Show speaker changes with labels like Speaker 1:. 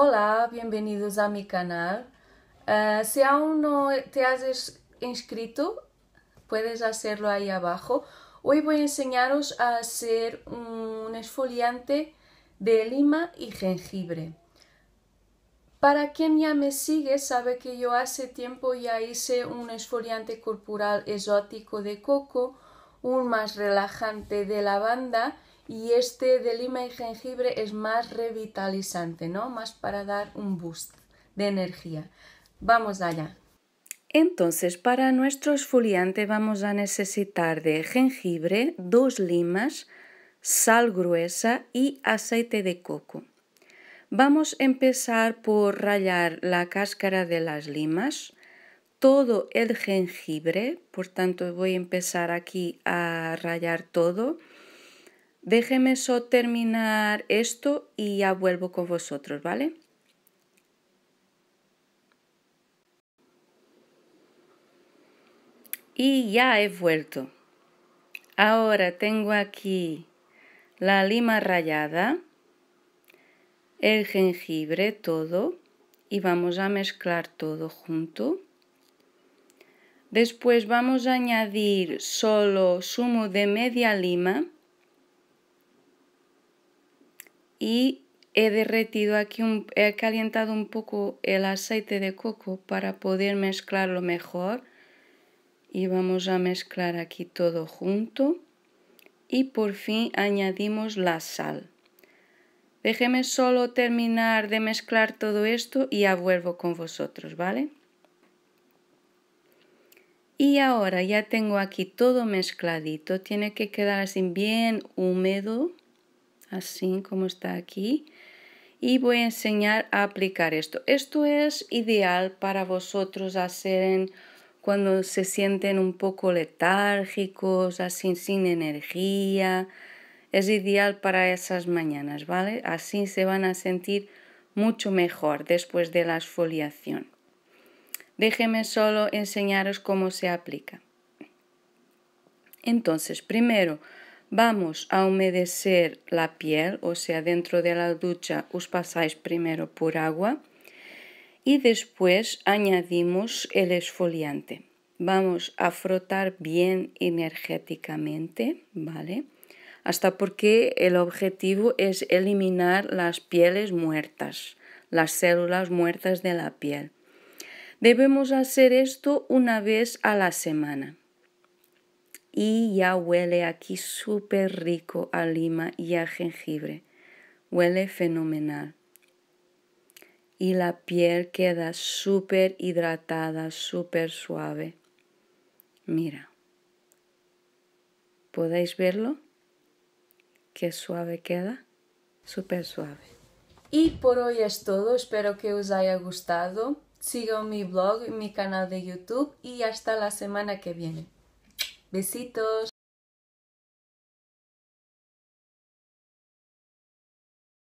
Speaker 1: Hola, bienvenidos a mi canal. Eh, si aún no te has inscrito, puedes hacerlo ahí abajo. Hoy voy a enseñaros a hacer un esfoliante de lima y jengibre. Para quien ya me sigue, sabe que yo hace tiempo ya hice un esfoliante corporal exótico de coco, un más relajante de lavanda y este de lima y jengibre es más revitalizante, ¿no? Más para dar un boost de energía. Vamos allá. Entonces, para nuestro esfoliante vamos a necesitar de jengibre, dos limas, sal gruesa y aceite de coco. Vamos a empezar por rallar la cáscara de las limas, todo el jengibre, por tanto voy a empezar aquí a rallar todo Déjeme terminar esto y ya vuelvo con vosotros, ¿vale? Y ya he vuelto. Ahora tengo aquí la lima rallada, el jengibre, todo, y vamos a mezclar todo junto. Después vamos a añadir solo zumo de media lima y he derretido aquí, he calentado un poco el aceite de coco para poder mezclarlo mejor y vamos a mezclar aquí todo junto y por fin añadimos la sal. Déjeme solo terminar de mezclar todo esto y ya vuelvo con vosotros, ¿vale? Y ahora ya tengo aquí todo mezcladito, tiene que quedar así bien húmedo así como está aquí. Y voy a enseñar a aplicar esto. Esto es ideal para vosotros hacer cuando se sienten un poco letárgicos, así sin energía. Es ideal para esas mañanas, ¿vale? Así se van a sentir mucho mejor después de la exfoliación. Déjeme solo enseñaros cómo se aplica. Entonces, primero, Vamos a humedecer la piel, o sea, dentro de la ducha os pasáis primero por agua y después añadimos el esfoliante. Vamos a frotar bien energéticamente, ¿vale? Hasta porque el objetivo es eliminar las pieles muertas, las células muertas de la piel. Debemos hacer esto una vez a la semana y ya huele aquí súper rico a lima y a jengibre. Huele fenomenal. Y la piel queda súper hidratada, súper suave. Mira. ¿Podéis verlo? Qué suave queda. Súper suave. Y por hoy es todo. Espero que os haya gustado. Sigan mi blog, mi canal de YouTube y hasta la semana que viene. Besitos.